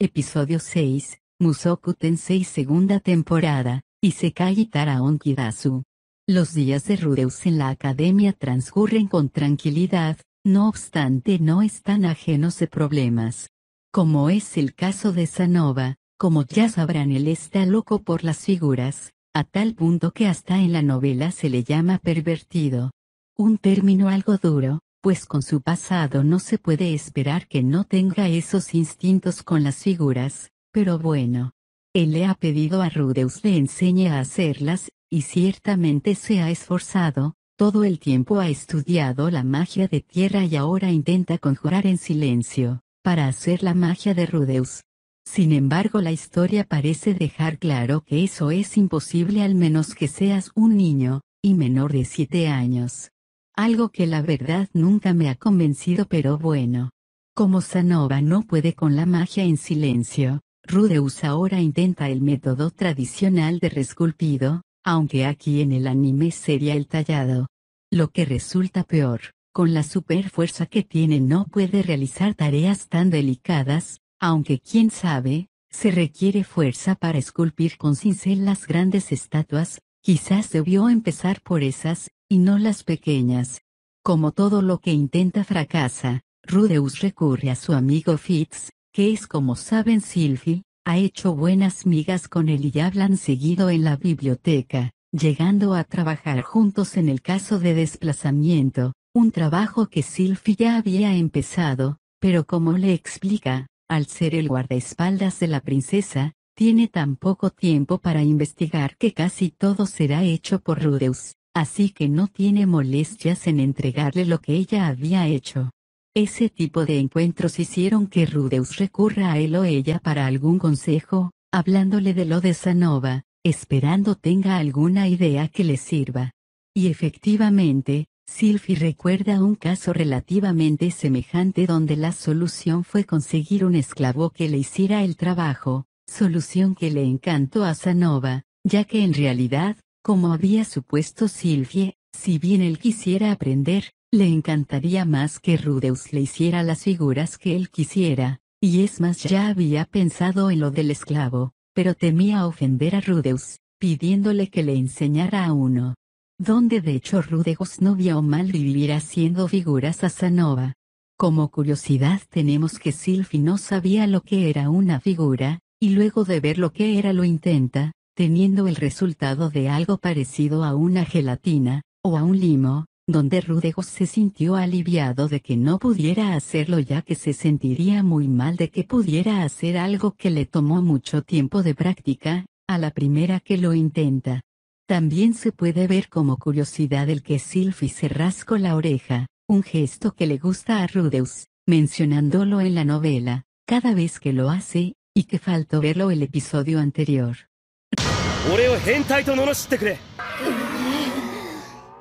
Episodio 6, Musoku Tensei segunda temporada, Isekai Taraon Onkidazu. Los días de Rudeus en la academia transcurren con tranquilidad, no obstante no están ajenos de problemas. Como es el caso de Sanova, como ya sabrán él está loco por las figuras, a tal punto que hasta en la novela se le llama pervertido. Un término algo duro, pues con su pasado no se puede esperar que no tenga esos instintos con las figuras, pero bueno. Él le ha pedido a Rudeus le enseñe a hacerlas, y ciertamente se ha esforzado, todo el tiempo ha estudiado la magia de tierra y ahora intenta conjurar en silencio, para hacer la magia de Rudeus. Sin embargo la historia parece dejar claro que eso es imposible al menos que seas un niño, y menor de siete años algo que la verdad nunca me ha convencido pero bueno. Como Sanova no puede con la magia en silencio, Rudeus ahora intenta el método tradicional de resculpido, aunque aquí en el anime sería el tallado. Lo que resulta peor, con la super fuerza que tiene no puede realizar tareas tan delicadas, aunque quién sabe, se requiere fuerza para esculpir con cincel las grandes estatuas, quizás debió empezar por esas, y no las pequeñas. Como todo lo que intenta fracasa, Rudeus recurre a su amigo Fitz, que es como saben Sylvie, ha hecho buenas migas con él y hablan seguido en la biblioteca, llegando a trabajar juntos en el caso de desplazamiento, un trabajo que Sylvie ya había empezado, pero como le explica, al ser el guardaespaldas de la princesa, tiene tan poco tiempo para investigar que casi todo será hecho por Rudeus así que no tiene molestias en entregarle lo que ella había hecho. Ese tipo de encuentros hicieron que Rudeus recurra a él o ella para algún consejo, hablándole de lo de Sanova, esperando tenga alguna idea que le sirva. Y efectivamente, Silfi recuerda un caso relativamente semejante donde la solución fue conseguir un esclavo que le hiciera el trabajo, solución que le encantó a Sanova, ya que en realidad, como había supuesto Silvie, si bien él quisiera aprender, le encantaría más que Rudeus le hiciera las figuras que él quisiera, y es más ya había pensado en lo del esclavo, pero temía ofender a Rudeus, pidiéndole que le enseñara a uno. Donde de hecho Rudeus no vio mal vivir haciendo figuras a Sanova. Como curiosidad tenemos que Silfi no sabía lo que era una figura, y luego de ver lo que era lo intenta, teniendo el resultado de algo parecido a una gelatina, o a un limo, donde Rudeus se sintió aliviado de que no pudiera hacerlo ya que se sentiría muy mal de que pudiera hacer algo que le tomó mucho tiempo de práctica, a la primera que lo intenta. También se puede ver como curiosidad el que Silfi se rascó la oreja, un gesto que le gusta a Rudeus, mencionándolo en la novela, cada vez que lo hace, y que faltó verlo el episodio anterior.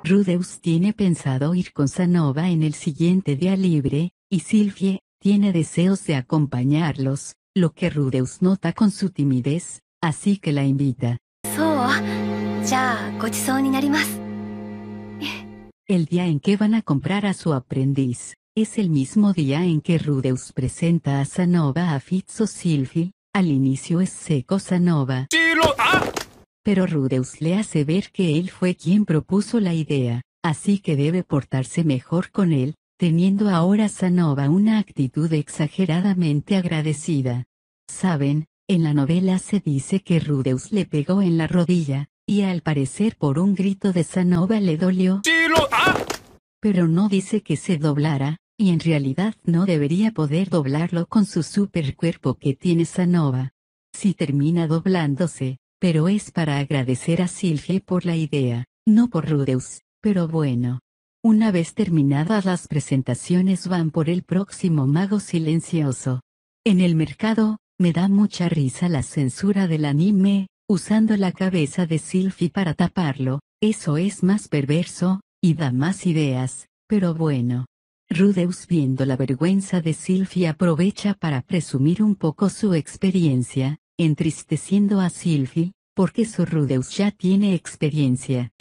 Rudeus tiene pensado ir con Sanova en el siguiente día libre, y Silvie, tiene deseos de acompañarlos, lo que Rudeus nota con su timidez, así que la invita. El día en que van a comprar a su aprendiz, es el mismo día en que Rudeus presenta a Sanova a Fitzo Sylvie, al inicio es seco Sanova pero Rudeus le hace ver que él fue quien propuso la idea, así que debe portarse mejor con él, teniendo ahora Sanova una actitud exageradamente agradecida. Saben, en la novela se dice que Rudeus le pegó en la rodilla, y al parecer por un grito de Sanova le dolió. Ah. Pero no dice que se doblara, y en realidad no debería poder doblarlo con su supercuerpo que tiene Sanova. Si termina doblándose, pero es para agradecer a Silge por la idea, no por Rudeus, pero bueno. Una vez terminadas las presentaciones van por el próximo mago silencioso. En el mercado, me da mucha risa la censura del anime, usando la cabeza de Sylphie para taparlo, eso es más perverso, y da más ideas, pero bueno. Rudeus viendo la vergüenza de Sylphie aprovecha para presumir un poco su experiencia, entristeciendo a Sylvie, porque su Rudeus ya tiene experiencia.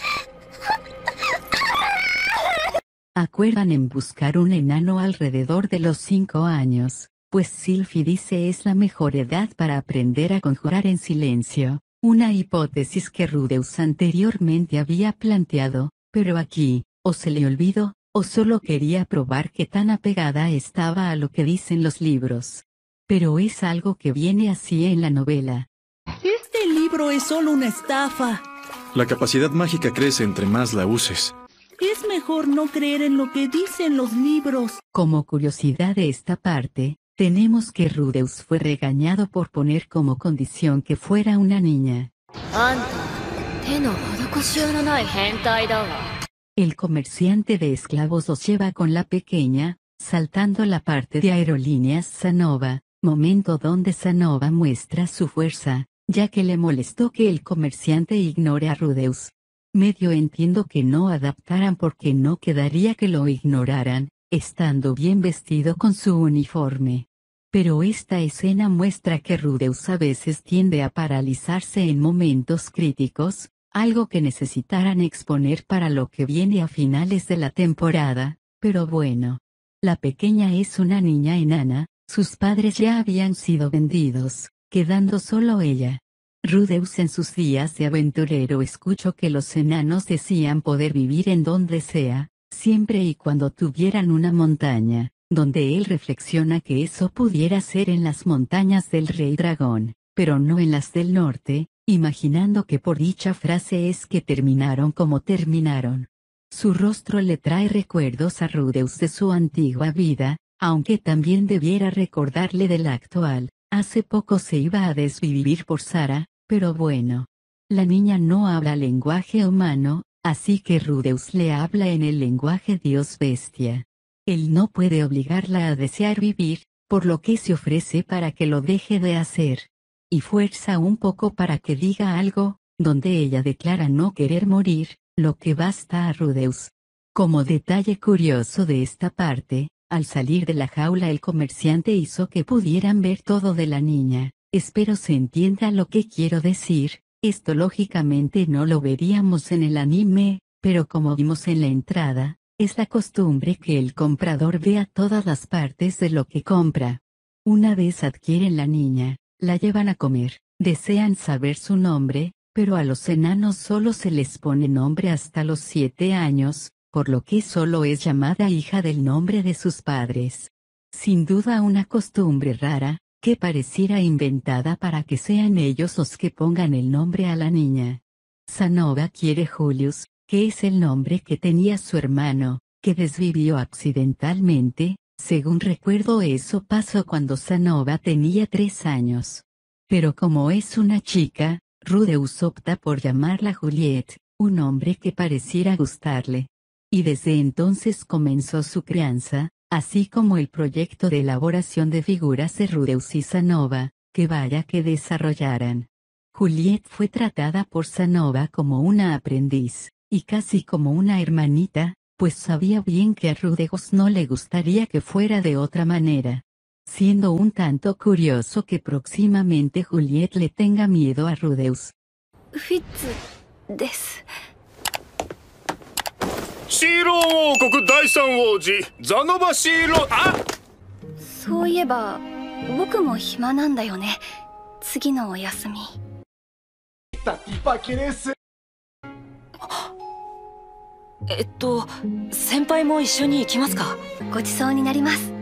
Acuerdan en buscar un enano alrededor de los cinco años, pues Sylvie dice es la mejor edad para aprender a conjurar en silencio, una hipótesis que Rudeus anteriormente había planteado, pero aquí, o se le olvidó, o solo quería probar que tan apegada estaba a lo que dicen los libros pero es algo que viene así en la novela. Este libro es solo una estafa. La capacidad mágica crece entre más la uses. Es mejor no creer en lo que dicen los libros. Como curiosidad de esta parte, tenemos que Rudeus fue regañado por poner como condición que fuera una niña. El comerciante de esclavos los lleva con la pequeña, saltando la parte de aerolíneas Zanova momento donde Zanova muestra su fuerza, ya que le molestó que el comerciante ignore a Rudeus. Medio entiendo que no adaptaran porque no quedaría que lo ignoraran, estando bien vestido con su uniforme. Pero esta escena muestra que Rudeus a veces tiende a paralizarse en momentos críticos, algo que necesitarán exponer para lo que viene a finales de la temporada, pero bueno. La pequeña es una niña enana, sus padres ya habían sido vendidos, quedando solo ella. Rudeus en sus días de aventurero escuchó que los enanos decían poder vivir en donde sea, siempre y cuando tuvieran una montaña, donde él reflexiona que eso pudiera ser en las montañas del rey dragón, pero no en las del norte, imaginando que por dicha frase es que terminaron como terminaron. Su rostro le trae recuerdos a Rudeus de su antigua vida, aunque también debiera recordarle del actual, hace poco se iba a desvivir por Sara, pero bueno. La niña no habla lenguaje humano, así que Rudeus le habla en el lenguaje Dios bestia. Él no puede obligarla a desear vivir, por lo que se ofrece para que lo deje de hacer. Y fuerza un poco para que diga algo, donde ella declara no querer morir, lo que basta a Rudeus. Como detalle curioso de esta parte, al salir de la jaula el comerciante hizo que pudieran ver todo de la niña. Espero se entienda lo que quiero decir, esto lógicamente no lo veríamos en el anime, pero como vimos en la entrada, es la costumbre que el comprador vea todas las partes de lo que compra. Una vez adquieren la niña, la llevan a comer, desean saber su nombre, pero a los enanos solo se les pone nombre hasta los siete años, por lo que solo es llamada hija del nombre de sus padres. Sin duda una costumbre rara, que pareciera inventada para que sean ellos los que pongan el nombre a la niña. Sanova quiere Julius, que es el nombre que tenía su hermano, que desvivió accidentalmente, según recuerdo eso pasó cuando Sanova tenía tres años. Pero como es una chica, Rudeus opta por llamarla Juliet, un nombre que pareciera gustarle y desde entonces comenzó su crianza, así como el proyecto de elaboración de figuras de Rudeus y Sanova, que vaya que desarrollaran. Juliet fue tratada por Sanova como una aprendiz, y casi como una hermanita, pues sabía bien que a Rudeus no le gustaría que fuera de otra manera. Siendo un tanto curioso que próximamente Juliet le tenga miedo a Rudeus. Fitz, シーロン王国第三王子ザノバシーロあそういえば僕も暇なんだよね次のお休みえっと先輩も一緒に行きますかごちそうになります